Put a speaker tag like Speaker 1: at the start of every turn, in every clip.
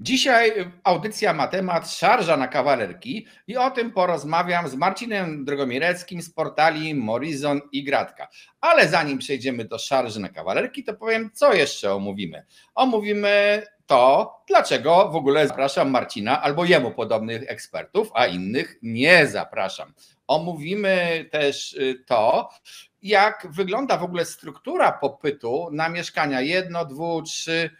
Speaker 1: Dzisiaj audycja ma temat szarża na kawalerki i o tym porozmawiam z Marcinem Drogomireckim z portali Morizon i Gratka. Ale zanim przejdziemy do szarży na kawalerki, to powiem, co jeszcze omówimy. Omówimy to, dlaczego w ogóle zapraszam Marcina albo jemu podobnych ekspertów, a innych nie zapraszam. Omówimy też y, to, jak wygląda w ogóle struktura popytu na mieszkania jedno, dwu, trzy,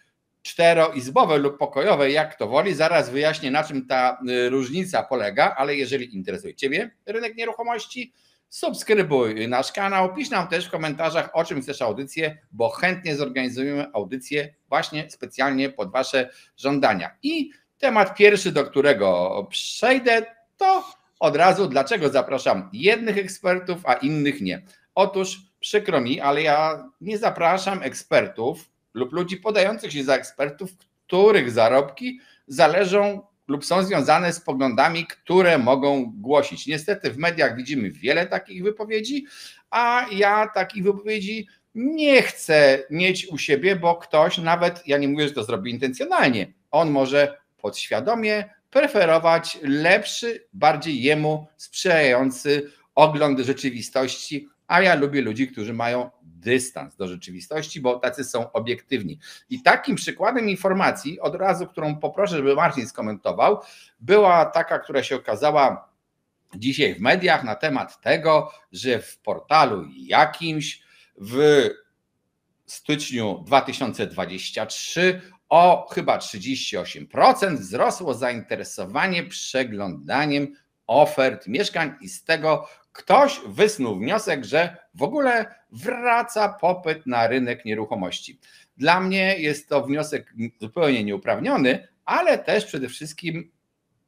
Speaker 1: czteroizbowe lub pokojowe, jak to woli. Zaraz wyjaśnię, na czym ta y, różnica polega, ale jeżeli interesuje Ciebie rynek nieruchomości, subskrybuj nasz kanał, pisz nam też w komentarzach, o czym chcesz audycję, bo chętnie zorganizujemy audycję właśnie specjalnie pod Wasze żądania. I temat pierwszy, do którego przejdę, to od razu, dlaczego zapraszam jednych ekspertów, a innych nie. Otóż przykro mi, ale ja nie zapraszam ekspertów, lub ludzi podających się za ekspertów, których zarobki zależą lub są związane z poglądami, które mogą głosić. Niestety w mediach widzimy wiele takich wypowiedzi, a ja takich wypowiedzi nie chcę mieć u siebie, bo ktoś nawet, ja nie mówię, że to zrobi intencjonalnie, on może podświadomie preferować lepszy, bardziej jemu sprzyjający ogląd rzeczywistości, a ja lubię ludzi, którzy mają dystans do rzeczywistości, bo tacy są obiektywni. I takim przykładem informacji, od razu, którą poproszę, żeby Marcin skomentował, była taka, która się okazała dzisiaj w mediach na temat tego, że w portalu jakimś w styczniu 2023 o chyba 38% wzrosło zainteresowanie przeglądaniem ofert mieszkań i z tego ktoś wysnuł wniosek, że w ogóle wraca popyt na rynek nieruchomości. Dla mnie jest to wniosek zupełnie nieuprawniony, ale też przede wszystkim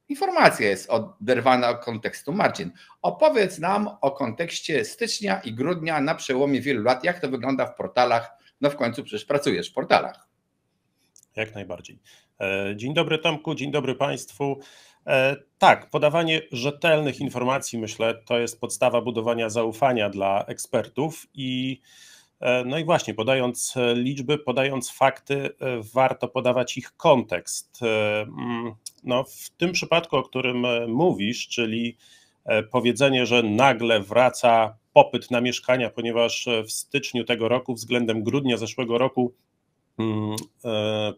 Speaker 1: informacja jest oderwana od kontekstu. Marcin, opowiedz nam o kontekście stycznia i grudnia na przełomie wielu lat, jak to wygląda w portalach. No w końcu przecież pracujesz w portalach.
Speaker 2: Jak najbardziej. E, dzień dobry Tomku, dzień dobry Państwu. E, tak, podawanie rzetelnych informacji, myślę, to jest podstawa budowania zaufania dla ekspertów i e, no i właśnie, podając e, liczby, podając fakty, warto podawać ich kontekst. Mm, no, w tym przypadku, o którym mówisz, czyli powiedzenie, że nagle wraca popyt na mieszkania, ponieważ w styczniu tego roku względem grudnia zeszłego roku mm,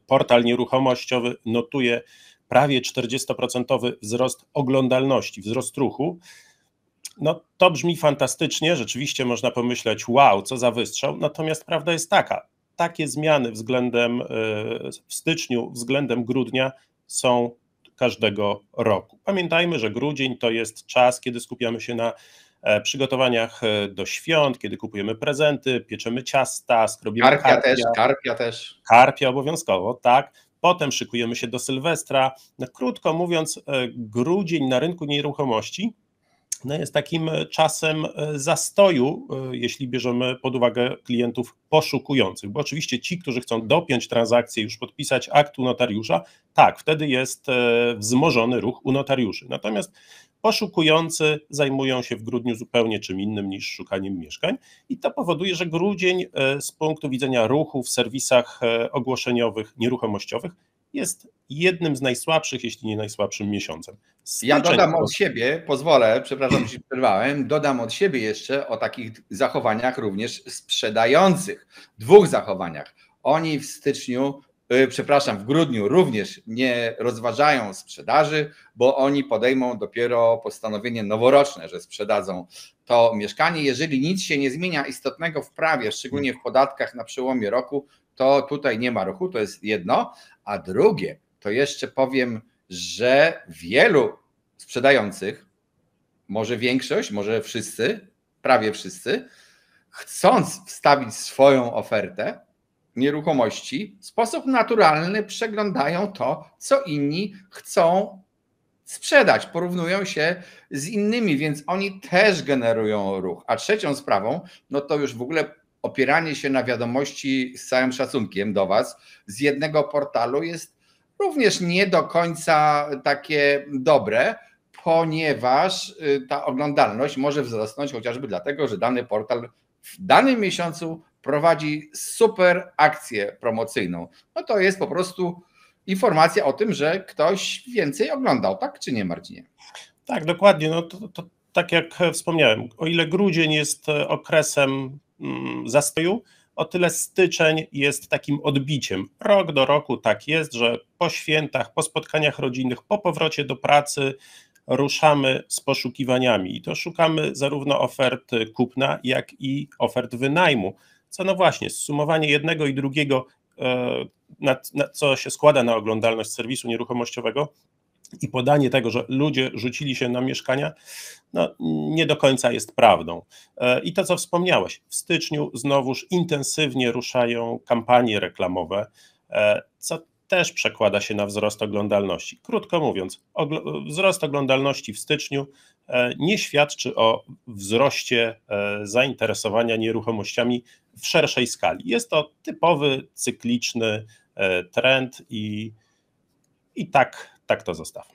Speaker 2: portal nieruchomościowy notuje prawie 40% wzrost oglądalności, wzrost ruchu. No to brzmi fantastycznie, rzeczywiście można pomyśleć, wow, co za wystrzał. Natomiast prawda jest taka, takie zmiany względem e, w styczniu, względem grudnia są każdego roku. Pamiętajmy, że grudzień to jest czas, kiedy skupiamy się na e, przygotowaniach e, do świąt, kiedy kupujemy prezenty, pieczemy ciasta, skrobimy karpia. Karpia też, karpia też. Karpia obowiązkowo, tak. Potem szykujemy się do Sylwestra. No, krótko mówiąc, e, grudzień na rynku nieruchomości no jest takim e, czasem e, zastoju, jeśli bierzemy pod uwagę klientów poszukujących, bo oczywiście ci, którzy chcą dopiąć transakcję, już podpisać u notariusza, tak, wtedy jest wzmożony ruch u notariuszy. Natomiast poszukujący zajmują się w grudniu zupełnie czym innym niż szukaniem mieszkań i to powoduje, że grudzień e, z punktu widzenia ruchu w serwisach e, ogłoszeniowych, nieruchomościowych jest jednym z najsłabszych, jeśli nie najsłabszym miesiącem. Styczeń ja dodam od siebie, pozwolę, przepraszam, że
Speaker 1: przerwałem, dodam od siebie jeszcze o takich zachowaniach również sprzedających, dwóch zachowaniach. Oni w styczniu Y, przepraszam, w grudniu również nie rozważają sprzedaży, bo oni podejmą dopiero postanowienie noworoczne, że sprzedadzą to mieszkanie. Jeżeli nic się nie zmienia istotnego w prawie, szczególnie w podatkach na przełomie roku, to tutaj nie ma ruchu, to jest jedno. A drugie, to jeszcze powiem, że wielu sprzedających, może większość, może wszyscy, prawie wszyscy, chcąc wstawić swoją ofertę, nieruchomości w sposób naturalny przeglądają to, co inni chcą sprzedać, porównują się z innymi, więc oni też generują ruch. A trzecią sprawą, no to już w ogóle opieranie się na wiadomości z całym szacunkiem do Was z jednego portalu jest również nie do końca takie dobre, ponieważ y, ta oglądalność może wzrosnąć chociażby dlatego, że dany portal w danym miesiącu prowadzi super akcję promocyjną, no to jest po prostu informacja o tym,
Speaker 2: że ktoś więcej oglądał, tak czy nie, Marcinie? Tak, dokładnie. No to, to tak jak wspomniałem, o ile grudzień jest e, okresem mm, zastoju, o tyle styczeń jest takim odbiciem. Rok do roku tak jest, że po świętach, po spotkaniach rodzinnych, po powrocie do pracy ruszamy z poszukiwaniami i to szukamy zarówno ofert e, kupna, jak i ofert wynajmu co no właśnie, sumowanie jednego i drugiego, e, na, na, co się składa na oglądalność serwisu nieruchomościowego i podanie tego, że ludzie rzucili się na mieszkania, no, nie do końca jest prawdą. E, I to, co wspomniałeś, w styczniu znowuż intensywnie ruszają kampanie reklamowe, e, co też przekłada się na wzrost oglądalności. Krótko mówiąc, ogl wzrost oglądalności w styczniu E, nie świadczy o wzroście e, zainteresowania nieruchomościami w szerszej skali. Jest to typowy, cykliczny e, trend i, i tak, tak to zostawmy.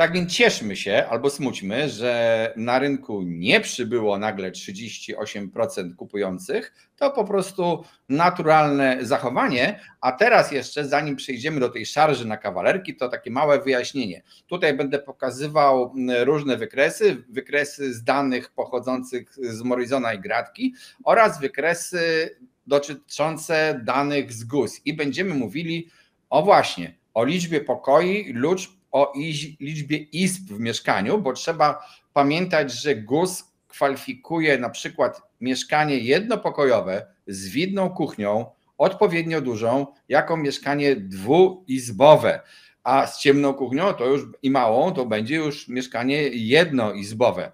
Speaker 2: Tak więc cieszmy się albo smućmy, że na rynku
Speaker 1: nie przybyło nagle 38% kupujących. To po prostu naturalne zachowanie. A teraz jeszcze, zanim przejdziemy do tej szarży na kawalerki, to takie małe wyjaśnienie. Tutaj będę pokazywał mm, różne wykresy, wykresy z danych pochodzących z morizona i Gratki oraz wykresy dotyczące danych z GUS. I będziemy mówili o właśnie o liczbie pokoi, lub o liczbie izb w mieszkaniu, bo trzeba pamiętać, że GUS kwalifikuje na przykład mieszkanie jednopokojowe z widną kuchnią, odpowiednio dużą, jako mieszkanie dwuizbowe, a z ciemną kuchnią to już i małą to będzie już mieszkanie jednoizbowe.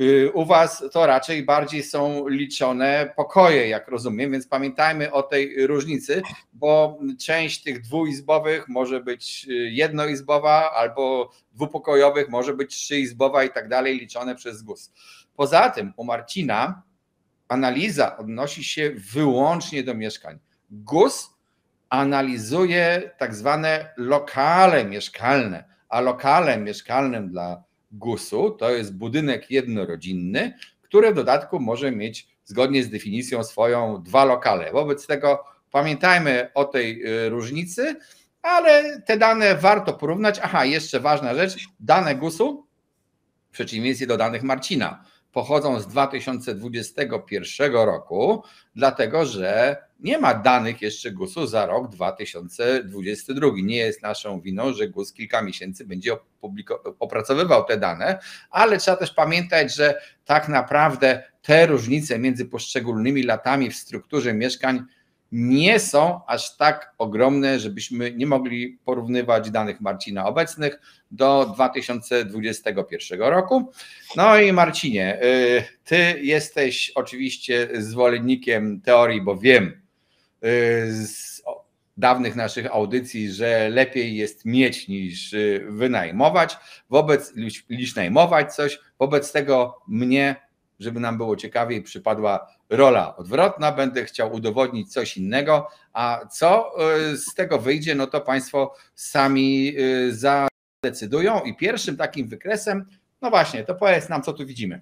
Speaker 1: Y, u Was to raczej bardziej są liczone pokoje, jak rozumiem, więc pamiętajmy o tej różnicy, bo część tych dwuizbowych może być y, jednoizbowa albo dwupokojowych może być trzyizbowa i tak dalej, liczone przez GUS. Poza tym u Marcina analiza odnosi się wyłącznie do mieszkań. GUS analizuje tak zwane lokale mieszkalne, a lokalem mieszkalnym dla GUS-u. To jest budynek jednorodzinny, który w dodatku może mieć zgodnie z definicją swoją dwa lokale. Wobec tego pamiętajmy o tej y, różnicy, ale te dane warto porównać. Aha, jeszcze ważna rzecz, dane GUS-u w przeciwieństwie do danych Marcina, pochodzą z 2021 roku, dlatego że nie ma danych jeszcze GUS-u za rok 2022. Nie jest naszą winą, że GUS kilka miesięcy będzie opracowywał te dane, ale trzeba też pamiętać, że tak naprawdę te różnice między poszczególnymi latami w strukturze mieszkań nie są aż tak ogromne, żebyśmy nie mogli porównywać danych Marcina obecnych do 2021 roku. No i Marcinie, y, ty jesteś oczywiście zwolennikiem teorii, bo wiem y, z dawnych naszych audycji, że lepiej jest mieć niż y, wynajmować, wobec niż najmować coś. Wobec tego mnie, żeby nam było ciekawiej, przypadła rola odwrotna, będę chciał udowodnić coś innego, a co e, z tego wyjdzie, no to Państwo sami e, zadecydują. I pierwszym takim wykresem, no właśnie, to powiedz nam, co tu widzimy.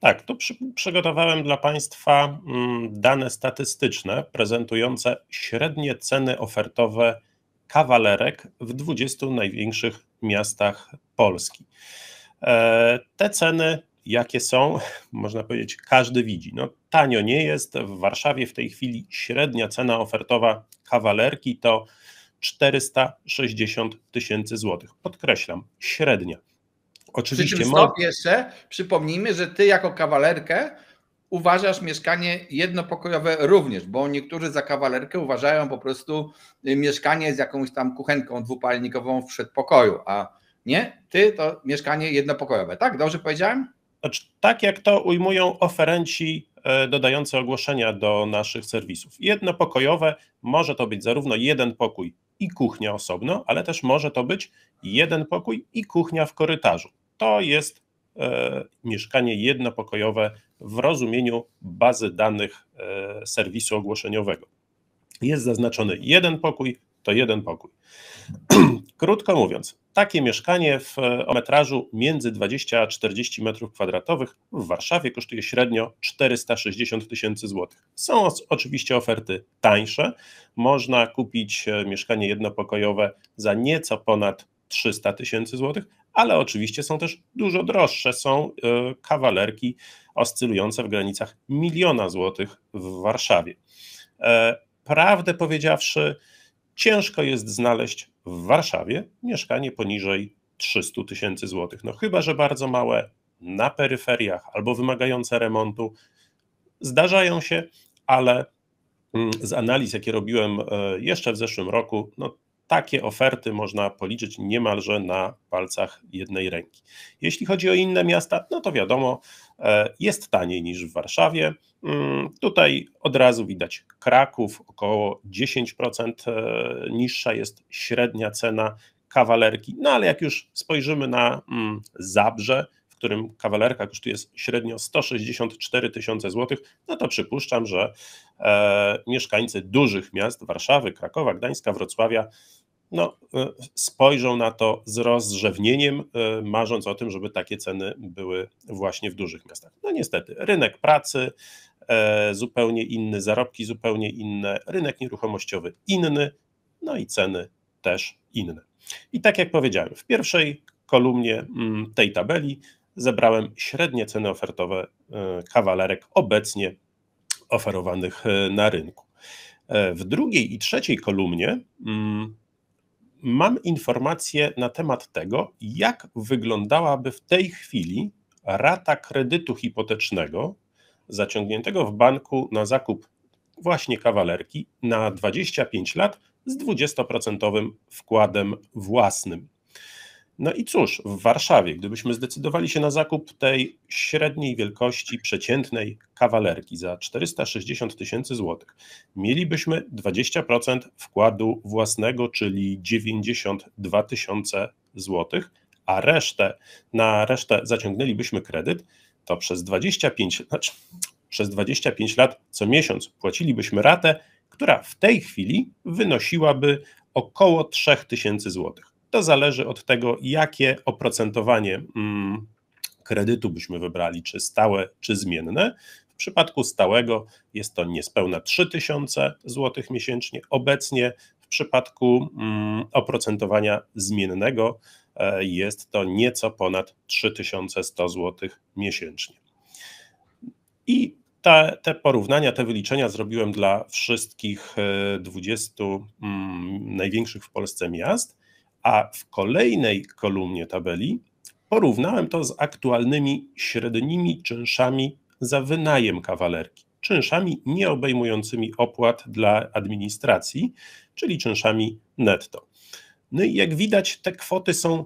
Speaker 2: Tak, tu przy, przygotowałem dla Państwa mm, dane statystyczne prezentujące średnie ceny ofertowe kawalerek w 20 największych miastach Polski. E, te ceny jakie są, można powiedzieć, każdy widzi. No, tanio nie jest. W Warszawie w tej chwili średnia cena ofertowa kawalerki to 460 tysięcy złotych. Podkreślam, średnia. Oczywiście. Przy czym
Speaker 1: jeszcze, przypomnijmy, że ty jako kawalerkę uważasz mieszkanie jednopokojowe również, bo niektórzy za kawalerkę uważają po prostu mieszkanie z jakąś tam kuchenką
Speaker 2: dwupalnikową w przedpokoju, a nie, ty to mieszkanie jednopokojowe, tak? Dobrze powiedziałem? Znaczy, tak jak to ujmują oferenci e, dodający ogłoszenia do naszych serwisów. Jednopokojowe może to być zarówno jeden pokój i kuchnia osobno, ale też może to być jeden pokój i kuchnia w korytarzu. To jest e, mieszkanie jednopokojowe w rozumieniu bazy danych e, serwisu ogłoszeniowego. Jest zaznaczony jeden pokój, to jeden pokój. Krótko mówiąc, takie mieszkanie w, e, o metrażu między 20 a 40 metrów kwadratowych w Warszawie kosztuje średnio 460 tysięcy złotych. Są oczywiście oferty tańsze. Można kupić e, mieszkanie jednopokojowe za nieco ponad 300 tysięcy złotych, ale oczywiście są też dużo droższe. Są e, kawalerki oscylujące w granicach miliona złotych w Warszawie. Prawdę powiedziawszy, ciężko jest znaleźć w Warszawie mieszkanie poniżej 300 tysięcy złotych. No chyba, że bardzo małe, na peryferiach albo wymagające remontu. Zdarzają się, ale mm, z analiz, jakie robiłem e, jeszcze w zeszłym roku, no takie oferty można policzyć niemalże na palcach jednej ręki. Jeśli chodzi o inne miasta, no to wiadomo, E, jest taniej niż w Warszawie. Mm, tutaj od razu widać Kraków, około 10% e, niższa jest średnia cena kawalerki. No ale jak już spojrzymy na mm, Zabrze, w którym kawalerka kosztuje średnio 164 tysiące złotych, no to przypuszczam, że e, mieszkańcy dużych miast Warszawy, Krakowa, Gdańska, Wrocławia no, e, spojrzą na to z rozrzewnieniem, e, marząc o tym, żeby takie ceny były właśnie w dużych miastach. No niestety, rynek pracy e, zupełnie inny, zarobki zupełnie inne, rynek nieruchomościowy inny, no i ceny też inne. I tak jak powiedziałem, w pierwszej kolumnie mm, tej tabeli zebrałem średnie ceny ofertowe kawalerek obecnie oferowanych na rynku. W drugiej i trzeciej kolumnie mm, mam informacje na temat tego, jak wyglądałaby w tej chwili rata kredytu hipotecznego zaciągniętego w banku na zakup właśnie kawalerki na 25 lat z 20% wkładem własnym. No i cóż, w Warszawie, gdybyśmy zdecydowali się na zakup tej średniej wielkości, przeciętnej kawalerki za 460 tysięcy złotych, mielibyśmy 20% wkładu własnego, czyli 92 tysiące złotych, a resztę, na resztę zaciągnęlibyśmy kredyt, to przez 25, znaczy przez 25 lat co miesiąc płacilibyśmy ratę, która w tej chwili wynosiłaby około 3 tysięcy złotych to zależy od tego, jakie oprocentowanie mm, kredytu byśmy wybrali, czy stałe, czy zmienne. W przypadku stałego jest to niespełna 3000 zł miesięcznie. Obecnie w przypadku mm, oprocentowania zmiennego e, jest to nieco ponad 3100 zł miesięcznie. I te, te, porównania, te wyliczenia zrobiłem dla wszystkich 20 e, mm, największych w Polsce miast a w kolejnej kolumnie tabeli porównałem to z aktualnymi średnimi czynszami za wynajem kawalerki, czynszami nie obejmującymi opłat dla administracji, czyli czynszami netto. No i jak widać, te kwoty są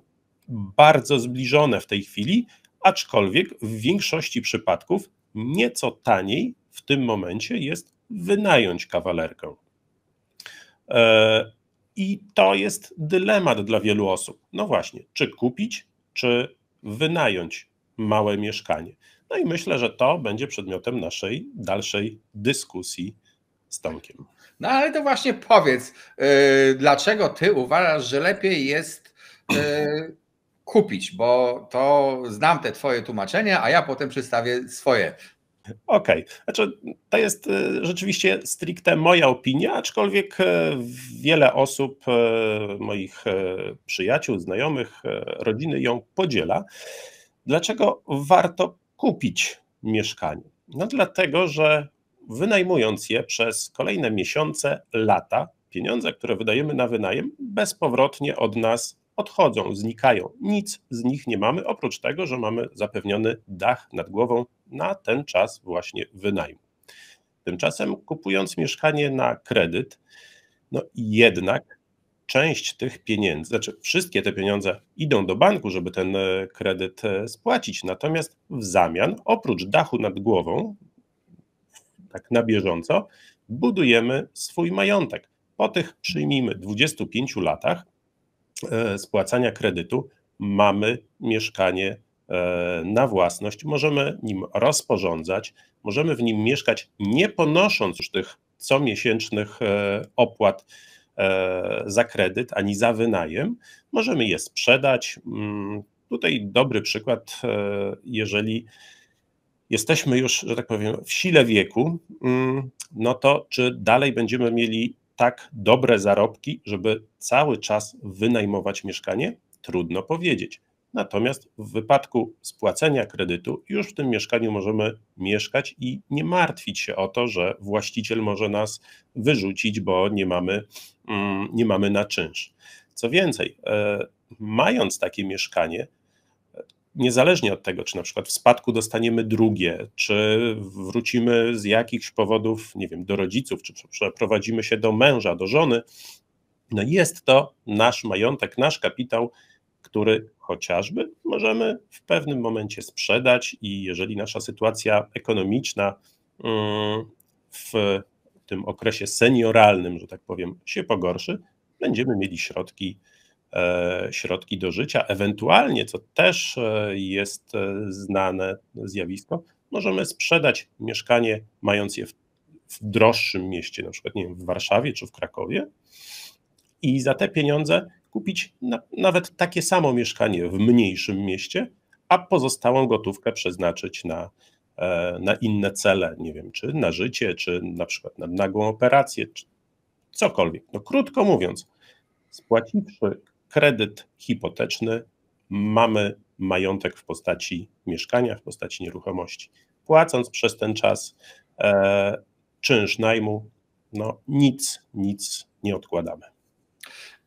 Speaker 2: bardzo zbliżone w tej chwili, aczkolwiek w większości przypadków nieco taniej w tym momencie jest wynająć kawalerkę. E, i to jest dylemat dla wielu osób. No właśnie, czy kupić, czy wynająć małe mieszkanie. No i myślę, że to będzie przedmiotem naszej dalszej dyskusji z Tomkiem. No ale to właśnie powiedz, yy, dlaczego ty uważasz,
Speaker 1: że lepiej jest yy, kupić, bo to znam te twoje tłumaczenia,
Speaker 2: a ja potem przedstawię swoje Okej, okay. znaczy to jest y, rzeczywiście stricte moja opinia, aczkolwiek y, wiele osób, y, moich przyjaciół, znajomych, rodziny ją podziela. Dlaczego warto kupić mieszkanie? No dlatego, że wynajmując je przez kolejne miesiące, lata, pieniądze, które wydajemy na wynajem, bezpowrotnie od nas odchodzą, znikają. Nic z nich nie mamy, oprócz tego, że mamy zapewniony dach nad głową, na ten czas właśnie wynajmu. Tymczasem kupując mieszkanie na kredyt, no jednak część tych pieniędzy, znaczy wszystkie te pieniądze idą do banku, żeby ten e, kredyt e, spłacić. Natomiast w zamian, oprócz dachu nad głową, tak na bieżąco, budujemy swój majątek. Po tych przyjmijmy 25 latach e, spłacania kredytu mamy mieszkanie E, na własność, możemy nim rozporządzać, możemy w nim mieszkać, nie ponosząc już tych comiesięcznych e, opłat e, za kredyt ani za wynajem. Możemy je sprzedać. Mm, tutaj dobry przykład, jeżeli jesteśmy już, że tak powiem, w sile wieku, mm, no to czy dalej będziemy mieli tak dobre zarobki, żeby cały czas wynajmować mieszkanie? Trudno powiedzieć. Natomiast w wypadku spłacenia kredytu już w tym mieszkaniu możemy mieszkać i nie martwić się o to, że właściciel może nas wyrzucić, bo nie mamy, mm, nie mamy na czynsz. Co więcej, e, mając takie mieszkanie, niezależnie od tego, czy na przykład w spadku dostaniemy drugie, czy wrócimy z jakichś powodów, nie wiem, do rodziców, czy przeprowadzimy się do męża, do żony, no jest to nasz majątek, nasz kapitał, który chociażby możemy w pewnym momencie sprzedać i jeżeli nasza sytuacja ekonomiczna mm, w tym okresie senioralnym, że tak powiem, się pogorszy, będziemy mieli środki, e, środki do życia. Ewentualnie, co też e, jest e, znane zjawisko, możemy sprzedać mieszkanie mając je w, w droższym mieście, na przykład nie wiem, w Warszawie czy w Krakowie i za te pieniądze kupić na, nawet takie samo mieszkanie w mniejszym mieście, a pozostałą gotówkę przeznaczyć na, e, na inne cele, nie wiem, czy na życie, czy na przykład na nagłą operację, czy cokolwiek. No krótko mówiąc, spłaciwszy kredyt hipoteczny, mamy majątek w postaci mieszkania, w postaci nieruchomości. Płacąc przez ten czas e, czynsz najmu, no nic, nic nie odkładamy.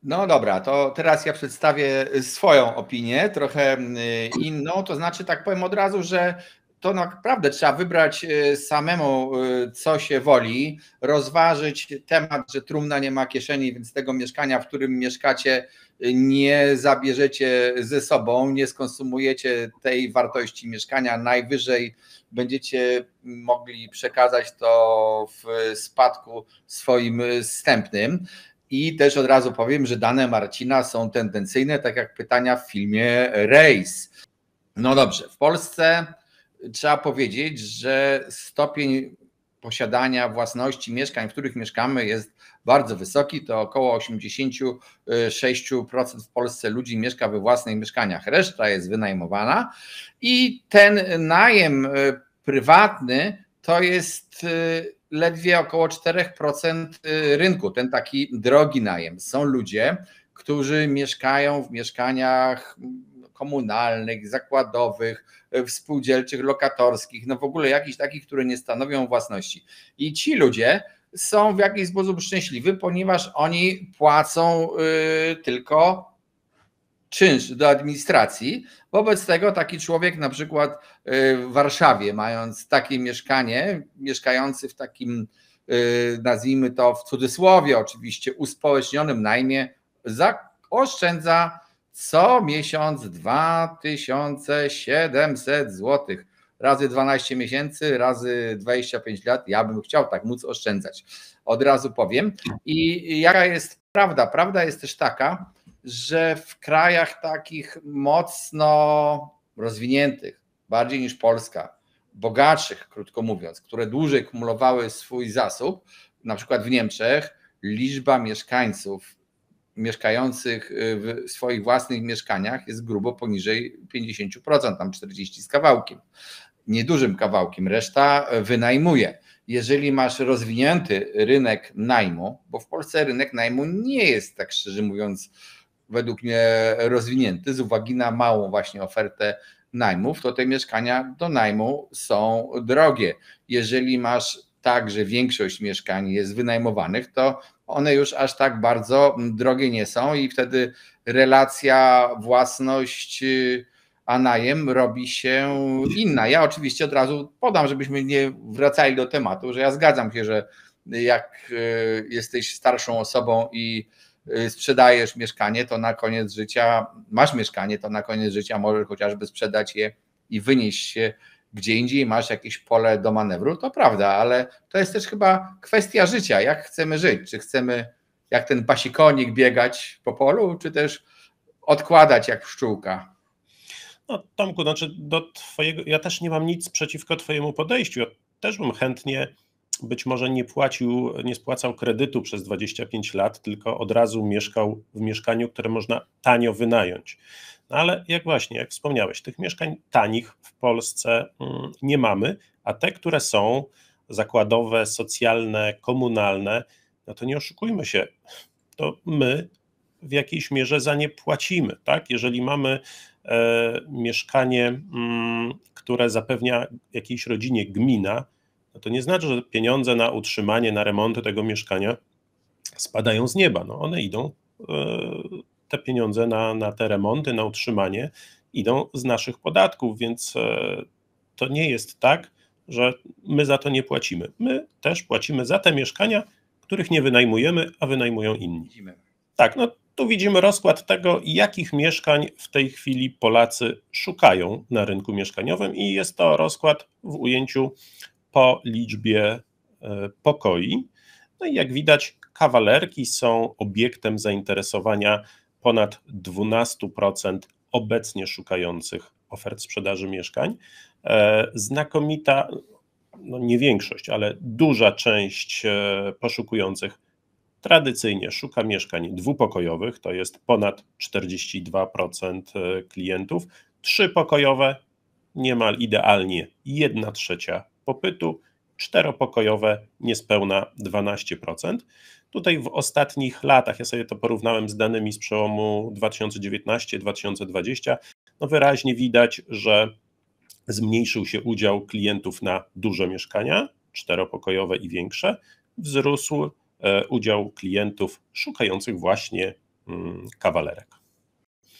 Speaker 1: No dobra, to teraz ja przedstawię swoją opinię, trochę mm, inną. To znaczy, tak powiem od razu, że to naprawdę trzeba wybrać e, samemu, e, co się woli, rozważyć temat, że trumna nie ma kieszeni, więc tego mieszkania, w którym mieszkacie, e, nie zabierzecie ze sobą, nie skonsumujecie tej wartości mieszkania. Najwyżej będziecie mogli przekazać to w spadku swoim wstępnym. I też od razu powiem, że dane Marcina są tendencyjne, tak jak pytania w filmie Race. No dobrze, w Polsce trzeba powiedzieć, że stopień posiadania własności mieszkań, w których mieszkamy, jest bardzo wysoki. To około 86% w Polsce ludzi mieszka we własnych mieszkaniach, reszta jest wynajmowana i ten najem e, prywatny to jest e, ledwie około 4% y, rynku, ten taki drogi najem. Są ludzie, którzy mieszkają w mieszkaniach komunalnych, zakładowych, y, współdzielczych, lokatorskich, no w ogóle jakichś takich, które nie stanowią własności. I ci ludzie są w jakiś sposób szczęśliwi, ponieważ oni płacą y, tylko czynsz do administracji. Wobec tego taki człowiek, na przykład y, w Warszawie, mając takie mieszkanie, mieszkający w takim, y, nazwijmy to w cudzysłowie, oczywiście uspołecznionym najmie, oszczędza co miesiąc 2700 zł. Razy 12 miesięcy, razy 25 lat, ja bym chciał tak móc oszczędzać. Od razu powiem. I jaka jest prawda? Prawda jest też taka, że w krajach takich mocno rozwiniętych, bardziej niż Polska, bogatszych, krótko mówiąc, które dłużej kumulowały swój zasób, na przykład w Niemczech, liczba mieszkańców mieszkających y, w swoich własnych mieszkaniach jest grubo poniżej 50%, tam 40 z kawałkiem, niedużym kawałkiem, reszta e, wynajmuje. Jeżeli masz rozwinięty rynek najmu, bo w Polsce rynek najmu nie jest tak szczerze mówiąc według mnie rozwinięty z uwagi na małą właśnie ofertę najmów, to te mieszkania do najmu są drogie. Jeżeli masz tak, że większość mieszkań jest wynajmowanych, to one już aż tak bardzo drogie nie są i wtedy relacja własność y, a najem robi się inna. Ja oczywiście od razu podam, żebyśmy nie wracali do tematu, że ja zgadzam się, że jak y, jesteś starszą osobą i Y, sprzedajesz mieszkanie, to na koniec życia, masz mieszkanie, to na koniec życia możesz chociażby sprzedać je i wynieść się gdzie indziej, masz jakieś pole do manewru, to prawda, ale to jest też chyba kwestia życia, jak chcemy żyć, czy chcemy jak ten pasikonik biegać po polu, czy też odkładać jak pszczółka.
Speaker 2: No, Tomku, znaczy do twojego, ja też nie mam nic przeciwko Twojemu podejściu. Ja też bym chętnie być może nie płacił, nie spłacał kredytu przez 25 lat, tylko od razu mieszkał w mieszkaniu, które można tanio wynająć. No ale jak właśnie, jak wspomniałeś, tych mieszkań tanich w Polsce mm, nie mamy, a te, które są zakładowe, socjalne, komunalne, no to nie oszukujmy się, to my w jakiejś mierze za nie płacimy, tak? Jeżeli mamy e, mieszkanie, mm, które zapewnia jakiejś rodzinie gmina, no to nie znaczy, że pieniądze na utrzymanie, na remonty tego mieszkania spadają z nieba. No one idą, e, te pieniądze na, na te remonty, na utrzymanie idą z naszych podatków, więc e, to nie jest tak, że my za to nie płacimy. My też płacimy za te mieszkania, których nie wynajmujemy, a wynajmują inni. Tak, no tu widzimy rozkład tego, jakich mieszkań w tej chwili Polacy szukają na rynku mieszkaniowym, i jest to rozkład w ujęciu po liczbie e, pokoi. No i jak widać, kawalerki są obiektem zainteresowania ponad 12% obecnie szukających ofert sprzedaży mieszkań. E, znakomita, no nie większość, ale duża część e, poszukujących tradycyjnie szuka mieszkań dwupokojowych, to jest ponad 42% klientów, trzypokojowe niemal idealnie jedna trzecia popytu, czteropokojowe niespełna 12%. Tutaj w ostatnich latach, ja sobie to porównałem z danymi z przełomu 2019-2020, no wyraźnie widać, że zmniejszył się udział klientów na duże mieszkania, czteropokojowe i większe, wzrósł e, udział klientów szukających właśnie mm, kawalerek.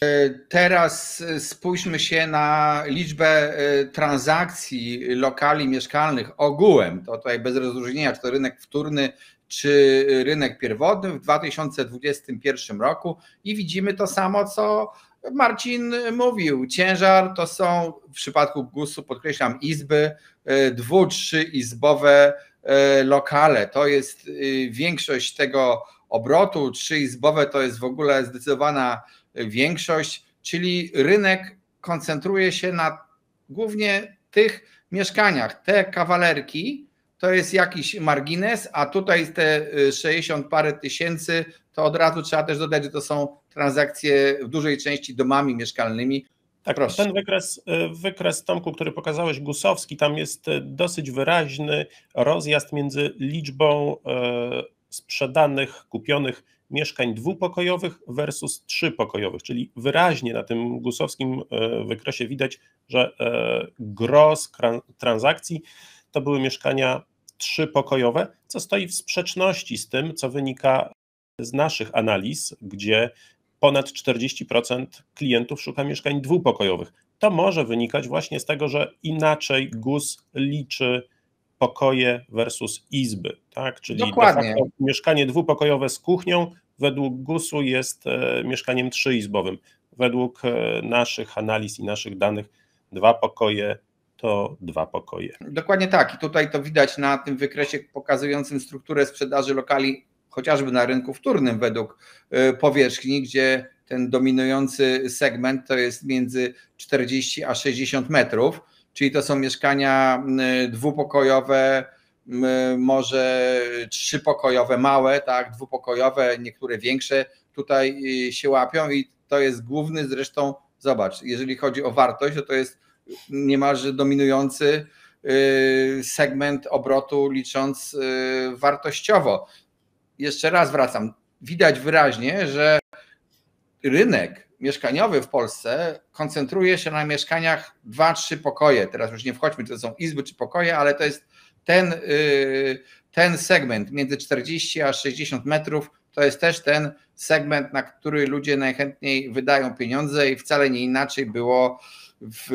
Speaker 1: E, teraz e, spójrzmy się na liczbę e, transakcji lokali mieszkalnych ogółem, to tutaj bez rozróżnienia, czy to rynek wtórny, czy rynek pierwotny w 2021 roku i widzimy to samo, co Marcin mówił. Ciężar to są w przypadku GUS-u, podkreślam, izby dwu-, trzyizbowe lokale. To jest większość tego obrotu. Trzyizbowe to jest w ogóle zdecydowana większość, czyli rynek koncentruje się na głównie tych mieszkaniach. Te kawalerki to jest jakiś margines, a tutaj te 60 y, parę tysięcy to od razu trzeba też dodać, że to są transakcje
Speaker 2: w dużej części domami mieszkalnymi. Tak, Proszę. ten wykres, y, wykres Tomku, który pokazałeś, Gusowski, tam jest y, dosyć wyraźny rozjazd między liczbą sprzedanych, kupionych mieszkań dwupokojowych versus trzypokojowych, czyli wyraźnie na tym gusowskim e, wykresie widać, że e, gros transakcji to były mieszkania trzypokojowe, co stoi w sprzeczności z tym, co wynika z naszych analiz, gdzie ponad 40% klientów szuka mieszkań dwupokojowych. To może wynikać właśnie z tego, że inaczej GUS liczy pokoje versus izby, tak? Czyli Dokładnie. mieszkanie dwupokojowe z kuchnią według GUS-u jest e, mieszkaniem trzyizbowym. Według e, naszych analiz i naszych danych dwa pokoje to dwa pokoje.
Speaker 1: Dokładnie tak. I tutaj to widać na tym wykresie pokazującym strukturę sprzedaży lokali, chociażby na rynku wtórnym, według e, powierzchni, gdzie ten dominujący segment to jest między 40 a 60 metrów czyli to są mieszkania dwupokojowe, może trzypokojowe, małe, tak, dwupokojowe, niektóre większe tutaj y, się łapią i to jest główny zresztą, zobacz, jeżeli chodzi o wartość, to, to jest niemalże dominujący y, segment obrotu licząc y, wartościowo. Jeszcze raz wracam, widać wyraźnie, że rynek mieszkaniowy w Polsce koncentruje się na mieszkaniach 2-3 pokoje. Teraz już nie wchodźmy, czy to są izby czy pokoje, ale to jest ten, y, ten segment między 40 a 60 metrów. To jest też ten segment, na który ludzie najchętniej wydają pieniądze i wcale nie inaczej było w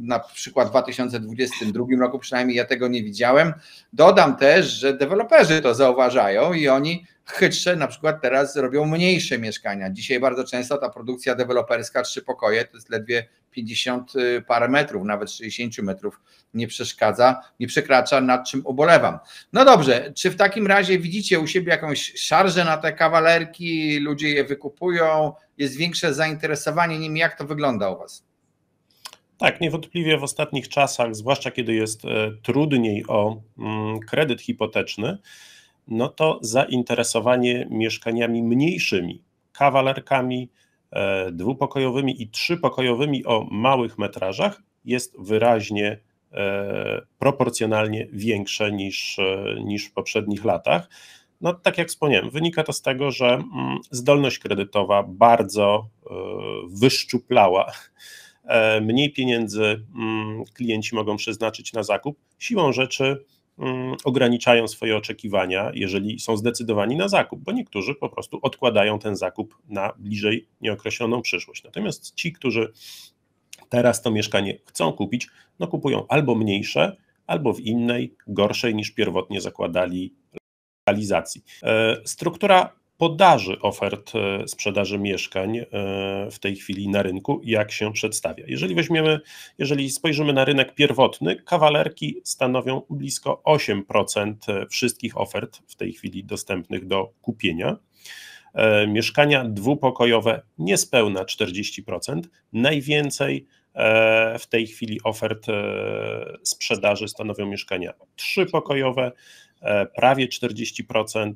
Speaker 1: na przykład 2022 roku, przynajmniej ja tego nie widziałem. Dodam też, że deweloperzy to zauważają i oni Chytrze na przykład teraz robią mniejsze mieszkania. Dzisiaj bardzo często ta produkcja deweloperska, trzy pokoje, to jest ledwie 50 y, parę metrów, nawet 60 metrów nie przeszkadza, nie przekracza, nad czym ubolewam. No dobrze, czy w takim razie widzicie u siebie jakąś szarżę na te kawalerki, ludzie je wykupują, jest większe zainteresowanie nimi, jak to wygląda u Was?
Speaker 2: Tak, niewątpliwie w ostatnich czasach, zwłaszcza kiedy jest e, trudniej o mm, kredyt hipoteczny, no to zainteresowanie mieszkaniami mniejszymi, kawalerkami e, dwupokojowymi i trzypokojowymi o małych metrażach jest wyraźnie e, proporcjonalnie większe niż, e, niż w poprzednich latach. No, tak jak wspomniałem, wynika to z tego, że mm, zdolność kredytowa bardzo wyszczuplała. Mniej pieniędzy mm, klienci mogą przeznaczyć na zakup. Siłą rzeczy Mm, ograniczają swoje oczekiwania, jeżeli są zdecydowani na zakup, bo niektórzy po prostu odkładają ten zakup na bliżej nieokreśloną przyszłość. Natomiast ci, którzy teraz to mieszkanie chcą kupić, no kupują albo mniejsze, albo w innej, gorszej niż pierwotnie zakładali realizacji. E, struktura podaży ofert e, sprzedaży mieszkań e, w tej chwili na rynku, jak się przedstawia. Jeżeli weźmiemy, jeżeli spojrzymy na rynek pierwotny, kawalerki stanowią blisko 8% e, wszystkich ofert w tej chwili dostępnych do kupienia. Mieszkania dwupokojowe niespełna 40%, najwięcej w tej chwili ofert sprzedaży stanowią mieszkania trzypokojowe, prawie 40%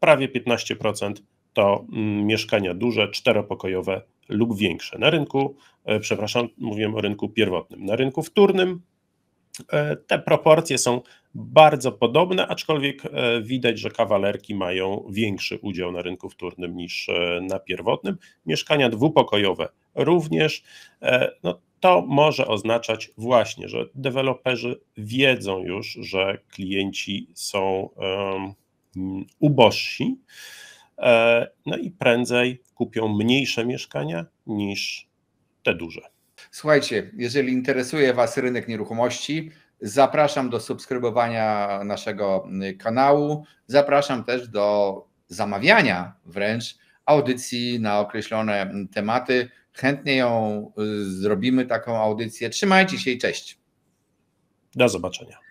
Speaker 2: prawie 15% to mm, mieszkania duże, czteropokojowe lub większe. Na rynku, e, przepraszam, mówiłem o rynku pierwotnym. Na rynku wtórnym e, te proporcje są bardzo podobne, aczkolwiek e, widać, że kawalerki mają większy udział na rynku wtórnym niż na pierwotnym. Mieszkania dwupokojowe również. No, to może oznaczać właśnie, że deweloperzy wiedzą już, że klienci są. Um, Mm, ubożsi, e, no i prędzej kupią mniejsze mieszkania niż te duże.
Speaker 1: Słuchajcie, jeżeli interesuje Was rynek nieruchomości, zapraszam do subskrybowania naszego y, kanału. Zapraszam też do zamawiania wręcz audycji na określone mm, tematy. Chętnie ją y, zrobimy, taką audycję. Trzymajcie się i cześć. Do zobaczenia.